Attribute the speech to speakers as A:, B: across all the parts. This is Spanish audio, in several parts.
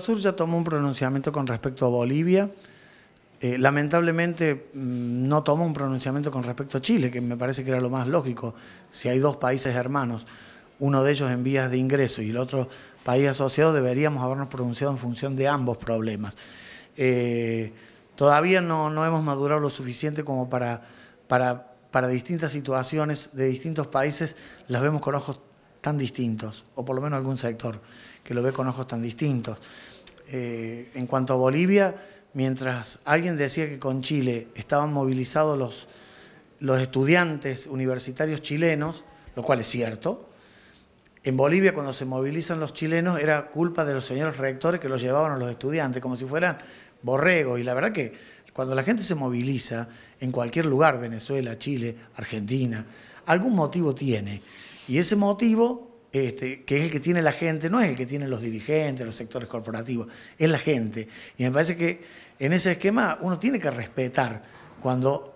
A: Sur ya tomó un pronunciamiento con respecto a Bolivia. Eh, lamentablemente mm, no tomó un pronunciamiento con respecto a Chile, que me parece que era lo más lógico. Si hay dos países hermanos, uno de ellos en vías de ingreso y el otro país asociado, deberíamos habernos pronunciado en función de ambos problemas. Eh, todavía no, no, hemos madurado lo suficiente como para, para, para distintas situaciones de distintos países, las vemos con ojos tan distintos, o por lo menos algún sector que lo ve con ojos tan distintos. Eh, en cuanto a Bolivia, mientras alguien decía que con Chile estaban movilizados los, los estudiantes universitarios chilenos, lo cual es cierto, en Bolivia cuando se movilizan los chilenos era culpa de los señores rectores que los llevaban a los estudiantes, como si fueran borregos. Y la verdad que cuando la gente se moviliza en cualquier lugar, Venezuela, Chile, Argentina, algún motivo tiene. Y ese motivo, este, que es el que tiene la gente, no es el que tienen los dirigentes, los sectores corporativos, es la gente. Y me parece que en ese esquema uno tiene que respetar cuando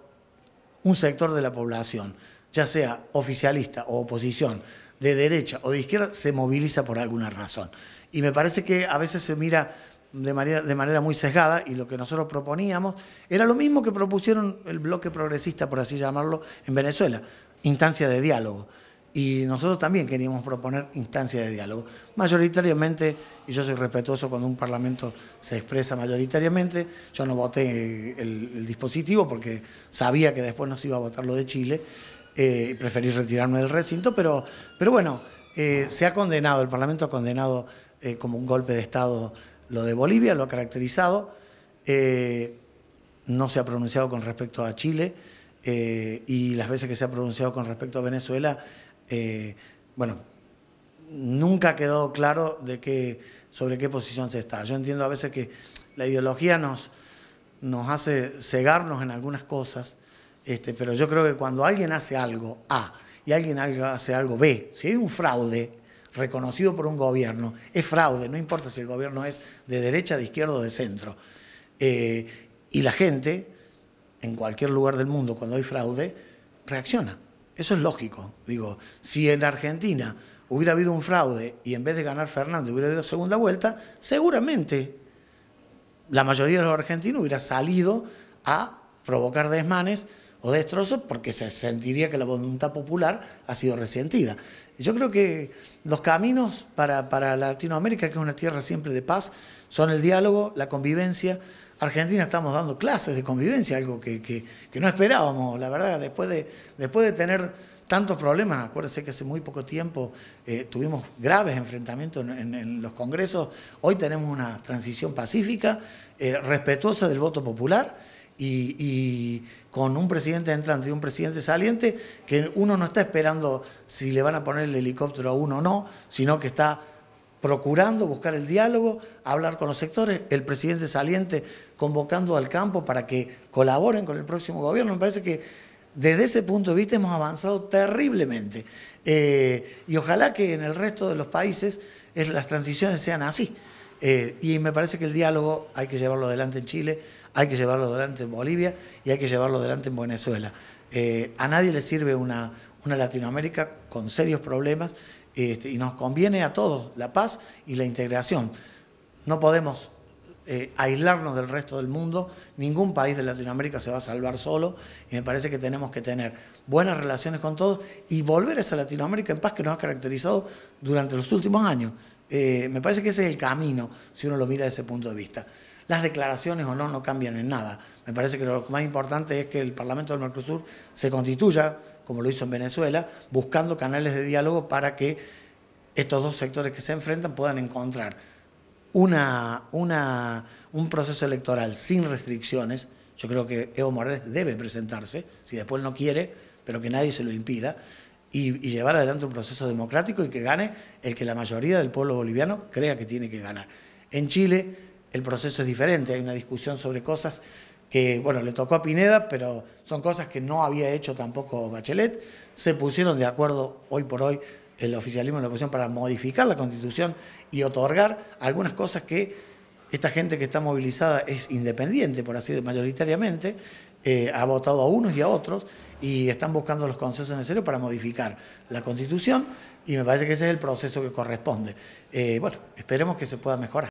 A: un sector de la población, ya sea oficialista o oposición, de derecha o de izquierda, se moviliza por alguna razón. Y me parece que a veces se mira de manera, de manera muy sesgada y lo que nosotros proponíamos era lo mismo que propusieron el bloque progresista, por así llamarlo, en Venezuela, instancia de diálogo y nosotros también queríamos proponer instancias de diálogo. Mayoritariamente, y yo soy respetuoso cuando un Parlamento se expresa mayoritariamente, yo no voté el, dispositivo porque sabía que después nos iba a votar lo de Chile, eh, preferí retirarme del recinto, pero, pero bueno, eh, se ha condenado, el Parlamento ha condenado eh, como un golpe de Estado lo de Bolivia, lo ha caracterizado, no se ha pronunciado con respecto a Chile. Eh, y las veces que se ha pronunciado con respecto a Venezuela, eh, bueno, nunca ha quedado claro de sobre qué posición se está. Yo entiendo a veces que la ideología nos, nos hace cegarnos en algunas cosas, este, pero yo creo que cuando alguien hace algo A y alguien hace algo B, si hay un fraude reconocido por un gobierno, es fraude, no importa si el gobierno es de derecha, de izquierda o de centro. Eh, y la gente en cualquier lugar del mundo cuando hay fraude, reacciona. Eso es lógico. Digo, si en Argentina hubiera habido un fraude y en vez de ganar Fernando hubiera dado segunda vuelta, seguramente la mayoría de los argentinos hubiera salido a provocar desmanes o destrozos porque se sentiría que la voluntad popular ha sido resentida. Yo creo que los caminos para, para Latinoamérica, que es una tierra siempre de paz, son el diálogo, la convivencia, Argentina estamos dando clases de convivencia, algo que, no esperábamos, la verdad, después de, después de tener tantos problemas, acuérdense que hace muy poco tiempo eh, tuvimos graves enfrentamientos en, los congresos, hoy tenemos una transición pacífica, eh, respetuosa del voto popular. Y, y, con un presidente entrante y un presidente saliente, que uno no está esperando si le van a poner el helicóptero a uno o no, sino que está procurando buscar el diálogo, hablar con los sectores, el presidente saliente convocando al campo para que colaboren con el próximo gobierno. Me parece que desde ese punto de vista hemos avanzado terriblemente. Eh, y ojalá que en el resto de los países es, eh, las transiciones sean así. Eh, y me parece que el diálogo hay que llevarlo adelante en Chile, hay que llevarlo adelante en Bolivia y hay que llevarlo adelante en Venezuela. a nadie le sirve una, una Latinoamérica con serios problemas este, y nos conviene a todos la paz y la integración. No podemos eh, aislarnos del resto del mundo. Ningún país de Latinoamérica se va a salvar solo y me parece que tenemos que tener buenas relaciones con todos y volver a esa Latinoamérica en paz que nos ha caracterizado durante los últimos años. Eh, me parece que ese es el camino, si uno lo mira desde ese punto de vista. Las declaraciones o no no cambian en nada. Me parece que lo más importante es que el Parlamento del Mercosur se constituya, como lo hizo en Venezuela, buscando canales de diálogo para que estos dos sectores que se enfrentan puedan encontrar una, una, un proceso electoral sin restricciones, yo creo que Evo Morales debe presentarse, si después no quiere, pero que nadie se lo impida, y, y, llevar adelante un proceso democrático y que gane el que la mayoría del pueblo boliviano crea que tiene que ganar. En Chile el proceso es diferente, hay una discusión sobre cosas que, bueno, le tocó a Pineda, pero son cosas que no había hecho tampoco Bachelet, se pusieron de acuerdo hoy por hoy el oficialismo en la oposición para modificar la constitución y otorgar algunas cosas que esta gente que está movilizada es independiente, por así decirlo, mayoritariamente, eh, ha votado a unos y a otros y están buscando los consensos necesarios para modificar la constitución y me parece que ese es el proceso que corresponde. Eh, bueno, esperemos que se pueda mejorar.